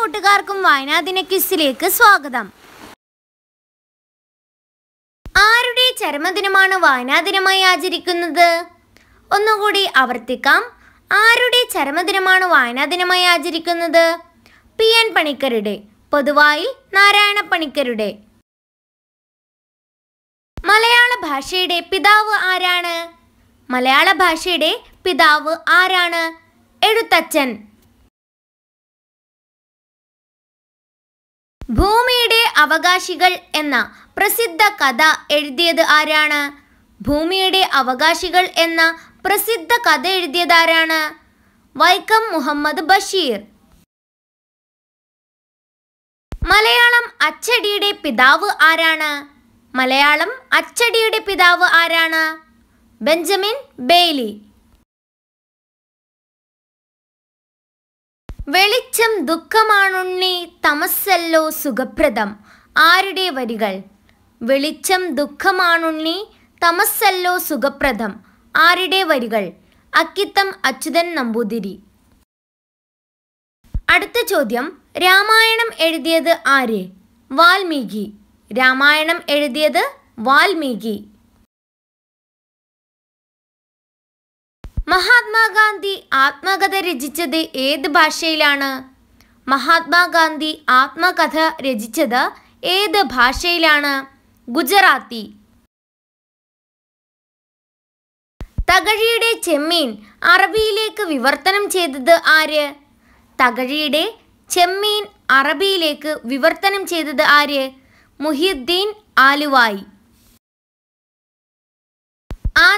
കൂട്ടുകാർക്കും ദിന ക്വിസിലേക്ക് സ്വാഗതം ആരുടെ ചരമദിനമാണ് ദിനമായി ആചരിക്കുന്നത് ഒന്നുകൂടി ആവർത്തിക്കാം ആരുടെ ചരമദിനമാണ് ദിനമായി ആചരിക്കുന്നത് പി എൻ പണിക്കരുടെ പൊതുവായി നാരായണ പണിക്കരുടെ മലയാള ഭാഷയുടെ പിതാവ് ആരാണ് മലയാള ഭാഷയുടെ പിതാവ് ആരാണ് എഴുത്തച്ഛൻ ഭൂമിയുടെ അവകാശികൾ എന്ന പ്രസിദ്ധ കഥ എഴുതിയത് ആരാണ് ഭൂമിയുടെ അവകാശികൾ എന്ന പ്രസിദ്ധ കഥ എഴുതിയത് ആരാണ് വൈക്കം മുഹമ്മദ് ബഷീർ മലയാളം അച്ചടിയുടെ പിതാവ് ആരാണ് മലയാളം അച്ചടിയുടെ പിതാവ് ആരാണ് ബെഞ്ചമിൻ ബെയ്ലി വെളിച്ചം ദുഃഖമാണുണ്ണി തമസ്സല്ലോ സുഖപ്രദം ആരുടെ വരികൾ വെളിച്ചം ദുഃഖമാണുണ്ണി തമസ്സല്ലോ സുഖപ്രദം ആരുടെ വരികൾ അക്കിത്തം അച്യുതൻ നമ്പൂതിരി അടുത്ത ചോദ്യം രാമായണം എഴുതിയത് ആര് വാൽമീകി രാമായണം എഴുതിയത് വാൽമീകി മഹാത്മാഗാന്ധി ആത്മകഥ രചിച്ചത് ഏത് ഭാഷയിലാണ് മഹാത്മാഗാന്ധി ആത്മകഥ രചിച്ചത് ഏത് ഭാഷയിലാണ് ഗുജറാത്തി തകഴിയുടെ ചെമ്മീൻ അറബിയിലേക്ക് വിവർത്തനം ചെയ്തത് ആര് തകഴിയുടെ ചെമ്മീൻ അറബിയിലേക്ക് വിവർത്തനം ചെയ്തത് ആര് മുഹിയുദ്ദീൻ ആലുവായി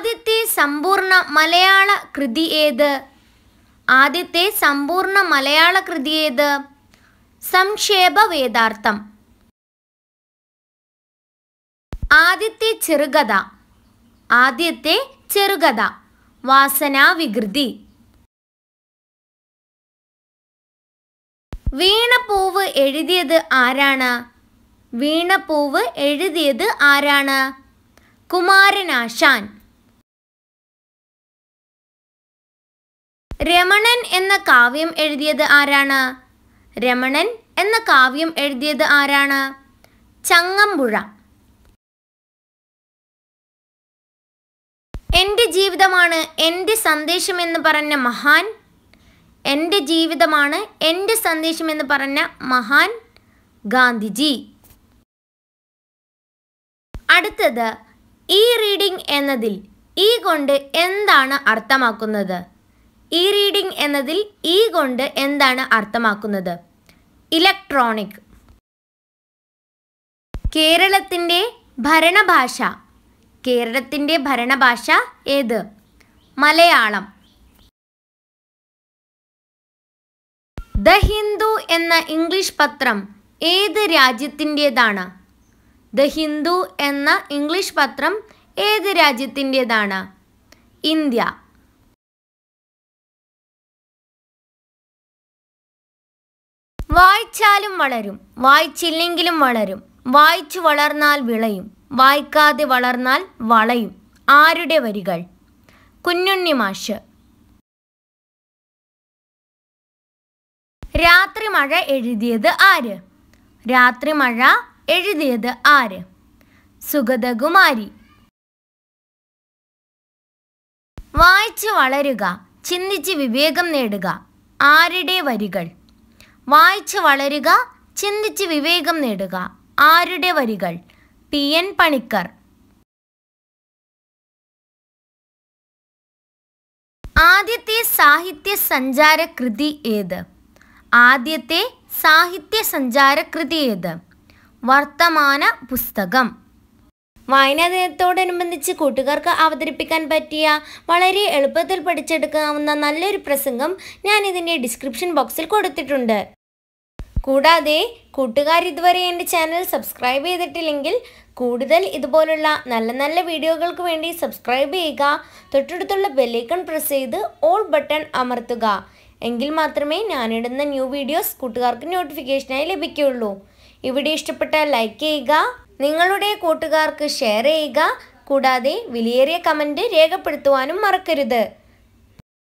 ആദ്യത്തെ സമ്പൂർണ്ണ മലയാള കൃതി ഏത് ആദ്യത്തെ സമ്പൂർണ്ണ മലയാള കൃതി ഏത് സംക്ഷേപ വേദാർത്ഥം ആദ്യത്തെ ചെറുകഥ ആദ്യത്തെ ചെറുകഥ വാസനാവികൃതി വീണപ്പൂവ് എഴുതിയത് ആരാണ് വീണപ്പൂവ് എഴുതിയത് ആരാണ് കുമാരനാശാൻ രമണൻ എന്ന കാവ്യം എഴുതിയത് ആരാണ് രമണൻ എന്ന കാവ്യം എഴുതിയത് ആരാണ് ചങ്ങമ്പുഴ എൻ്റെ ജീവിതമാണ് എൻ്റെ സന്ദേശം എന്ന് പറഞ്ഞ മഹാൻ എൻ്റെ ജീവിതമാണ് എൻ്റെ സന്ദേശം എന്ന് പറഞ്ഞ മഹാൻ ഗാന്ധിജി അടുത്തത് ഈ റീഡിംഗ് എന്നതിൽ ഈ കൊണ്ട് എന്താണ് അർത്ഥമാക്കുന്നത് ഇ റീഡിംഗ് എന്നതിൽ ഇ e കൊണ്ട് എന്താണ് അർത്ഥമാക്കുന്നത് ഇലക്ട്രോണിക് കേരളത്തിൻ്റെ ഭരണഭാഷ കേരളത്തിൻ്റെ ഭരണഭാഷ ഏത് മലയാളം ദ ഹിന്ദു എന്ന ഇംഗ്ലീഷ് പത്രം ഏത് രാജ്യത്തിൻ്റേതാണ് ദ ഹിന്ദു എന്ന ഇംഗ്ലീഷ് പത്രം ഏത് രാജ്യത്തിൻ്റേതാണ് ഇന്ത്യ വായിച്ചാലും വളരും വായിച്ചില്ലെങ്കിലും വളരും വായിച്ചു വളർന്നാൽ വിളയും വായിക്കാതെ വളർന്നാൽ വളയും ആരുടെ വരികൾ കുഞ്ഞുണ്ണി മാഷ് രാത്രി മഴ എഴുതിയത് ആര് രാത്രി മഴ എഴുതിയത് ആര് സുഗതകുമാരി വായിച്ചു വളരുക ചിന്തിച്ച് വിവേകം നേടുക ആരുടെ വരികൾ വായിച്ച് വളരുക ചിന്തിച്ച് വിവേകം നേടുക ആരുടെ വരികൾ പി എൻ പണിക്കർ ആദ്യത്തെ സാഹിത്യ സഞ്ചാര കൃതി ഏത് ആദ്യത്തെ സാഹിത്യ സഞ്ചാര കൃതി ഏത് വർത്തമാന പുസ്തകം വായനാ ദിനത്തോടനുബന്ധിച്ച് കൂട്ടുകാർക്ക് അവതരിപ്പിക്കാൻ പറ്റിയ വളരെ എളുപ്പത്തിൽ പഠിച്ചെടുക്കാവുന്ന നല്ലൊരു പ്രസംഗം ഞാൻ ഇതിൻ്റെ ഡിസ്ക്രിപ്ഷൻ ബോക്സിൽ കൊടുത്തിട്ടുണ്ട് കൂടാതെ കൂട്ടുകാർ ഇതുവരെ എൻ്റെ ചാനൽ സബ്സ്ക്രൈബ് ചെയ്തിട്ടില്ലെങ്കിൽ കൂടുതൽ ഇതുപോലുള്ള നല്ല നല്ല വീഡിയോകൾക്ക് വേണ്ടി സബ്സ്ക്രൈബ് ചെയ്യുക തൊട്ടടുത്തുള്ള ബെല്ലൈക്കൺ പ്രസ് ചെയ്ത് ഓൾ ബട്ടൺ അമർത്തുക എങ്കിൽ മാത്രമേ ഞാനിടുന്ന ന്യൂ വീഡിയോസ് കൂട്ടുകാർക്ക് നോട്ടിഫിക്കേഷനായി ലഭിക്കുകയുള്ളൂ ഇവിടെ ഇഷ്ടപ്പെട്ടാൽ ലൈക്ക് ചെയ്യുക നിങ്ങളുടെ കൂട്ടുകാർക്ക് ഷെയർ ചെയ്യുക കൂടാതെ വിലയേറിയ കമൻറ്റ് രേഖപ്പെടുത്തുവാനും മറക്കരുത്